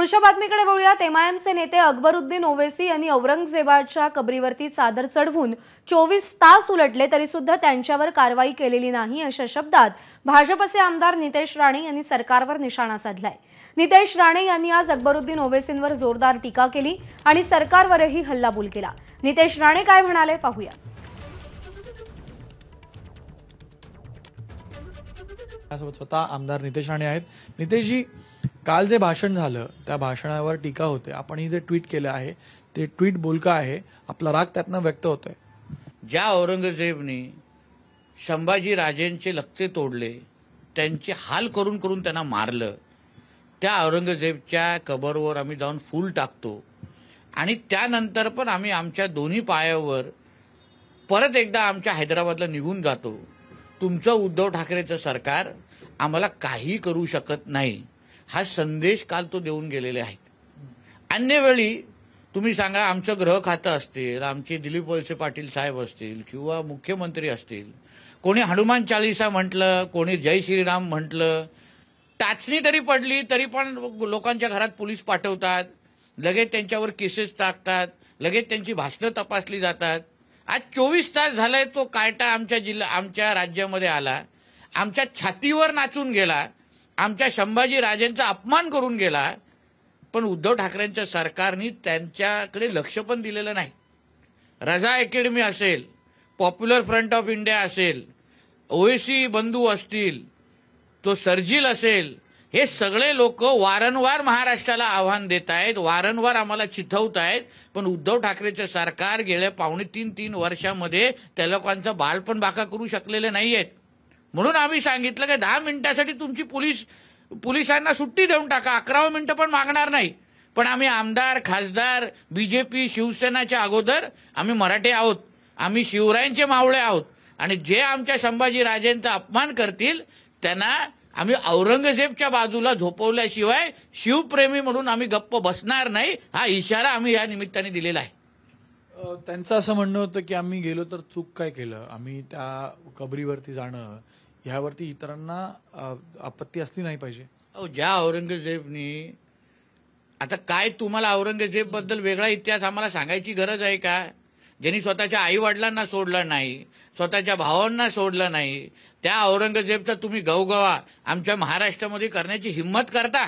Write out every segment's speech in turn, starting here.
पुढच्या बातमीकडे वळूयात एमआयएमचे नेते अकबरुद्दीन ओवेसी यांनी औरंगजेबाच्या कबरीवरती चादर चढवून चोवीस तास उलटले तरी सुद्धा त्यांच्यावर कारवाई केलेली नाही अशा शब्दात भाजपचे आमदार नितेश राणे यांनी सरकारवर निशाणा साधलाय नितेश राणे यांनी आज अकबरुद्दीन ओवेसींवर जोरदार टीका केली आणि सरकारवरही हल्लाबोल केला नितेश राणे काय म्हणाले पाहूया स्वतः आमदार नितेश राणे आहेत नितेशजी काल जे भाषण झालं त्या भाषणावर टीका होते आपण ही जे ट्विट केलं आहे ते ट्विट बोलका आहे आपला राग त्यातनं व्यक्त होतोय ज्या औरंगजेबने संभाजी राजेंचे लक्ते तोडले त्यांचे हाल करून करून त्यांना मारलं त्या औरंगजेबच्या कबरवर आम्ही जाऊन फूल टाकतो आणि त्यानंतर पण आम्ही आमच्या दोन्ही पायावर परत एकदा आमच्या हैदराबादला निघून जातो तुमचं उद्धव ठाकरेचं सरकार आम्हाला काही करू शकत नाही हा संदेश काल तो देऊन गेलेले आहेत अन्य वेळी तुम्ही सांगा आमचं ग्रह खातं असतील आमचे दिलीप वळसे पाटील साहेब असतील किंवा मुख्यमंत्री असतील कोणी हनुमान चालिसा म्हटलं कोणी जय श्रीराम म्हटलं टाचणी तरी पडली तरी पण लोकांच्या घरात पोलीस पाठवतात लगेच त्यांच्यावर केसेस टाकतात लगेच त्यांची भाषणं तपासली जातात आज चोवीस तास झालाय तो कायटा आमच्या जिल्हा आमच्या राज्यामध्ये आला आमच्या छातीवर नाचून गेला आमच्या संभाजी राजेंचा अपमान करून गेला पण उद्धव ठाकरेंच्या सरकारने त्यांच्याकडे लक्ष पण दिलेलं नाही रजा अकॅडमी असेल पॉप्युलर फ्रंट ऑफ इंडिया असेल ओएसी बंधू असतील तो सर्जिल असेल हे सगळे लोक वारंवार महाराष्ट्राला आव्हान देत आहेत वारंवार आम्हाला चिथवत आहेत पण उद्धव ठाकरेचं सरकार गेल्या पावणे तीन तीन वर्षामध्ये त्या लोकांचा बालपण बाका करू शकलेले नाही आहेत म्हणून आम्ही सांगितलं की दहा मिनिटासाठी तुमची पोलीस पोलिसांना सुट्टी देऊन टाका अकरावं मिनिटं पण मागणार नाही पण आम्ही आमदार खासदार बीजेपी शिवसेनाच्या अगोदर आम्ही मराठे आहोत आम्ही शिवरायांचे मावळे आहोत आणि जे आमच्या संभाजी राजेंचा अपमान करतील त्यांना आम्ही औरंगजेबच्या बाजूला झोपवल्याशिवाय शिवप्रेमी म्हणून आम्ही गप्प बसणार नाही हा इशारा आम्ही या निमित्ताने दिलेला आहे त्यांचं असं म्हणणं होतं की आम्ही गेलो तर चूक काय केलं आम्ही त्या कबरीवरती जाणं ह्यावरती इतरांना आपत्ती असली नाही पाहिजे ज्या औरंगजेबनी आता काय तुम्हाला औरंगजेब बद्दल वेगळा इतिहास आम्हाला सांगायची गरज आहे का ज्यांनी स्वतःच्या आई वडिलांना सोडलं नाही स्वतःच्या भावांना सोडलं नाही त्या औरंगजेबचा तुम्ही गवगवा आमच्या महाराष्ट्रामध्ये करण्याची हिंमत करता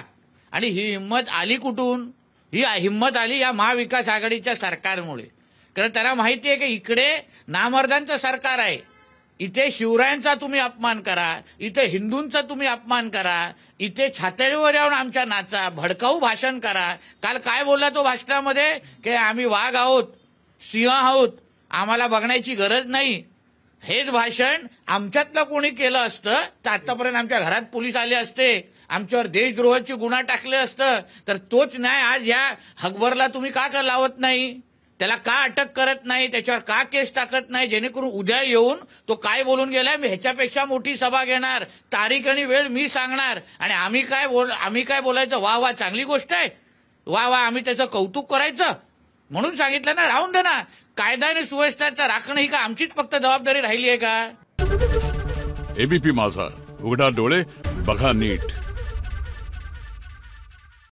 आणि ही हिंमत आली कुठून ही हिंमत आली या महाविकास आघाडीच्या सरकारमुळे कारण त्याला माहिती आहे की इकडे नामर्दांचं सरकार आहे इथे शिवरायांचा तुम्ही अपमान करा इथे हिंदूंचा तुम्ही अपमान करा इथे छातेवर येऊन आमच्या नाचा भडकाऊ भाषण करा काल काय बोलला तो भाषणामध्ये की आम्ही वाघ आहोत सिंह आहोत आम्हाला बघण्याची गरज नाही हेच भाषण आमच्यातलं कोणी केलं असतं तर आतापर्यंत आमच्या घरात पोलीस आले असते आमच्यावर देशद्रोहाची गुन्हा टाकले असतं तर तोच न्याय आज या हकबरला तुम्ही का लावत नाही त्याला का अटक करत नाही त्याच्यावर का केस टाकत नाही जेणेकरून उद्या येऊन तो काय बोलून गेलाय मी ह्याच्यापेक्षा मोठी सभा घेणार तारीख आणि वेळ मी सांगणार आणि आम्ही काय बोल आम्ही काय बोलायचं वा वा चांगली गोष्ट आहे वा वा आम्ही त्याचं कौतुक करायचं म्हणून सांगितलं ना राहून दे ना कायदा आणि सुव्यवस्था राखणं ही का आमचीच फक्त जबाबदारी राहिली आहे का एबीपी माझा उघडा डोळे बघा नीट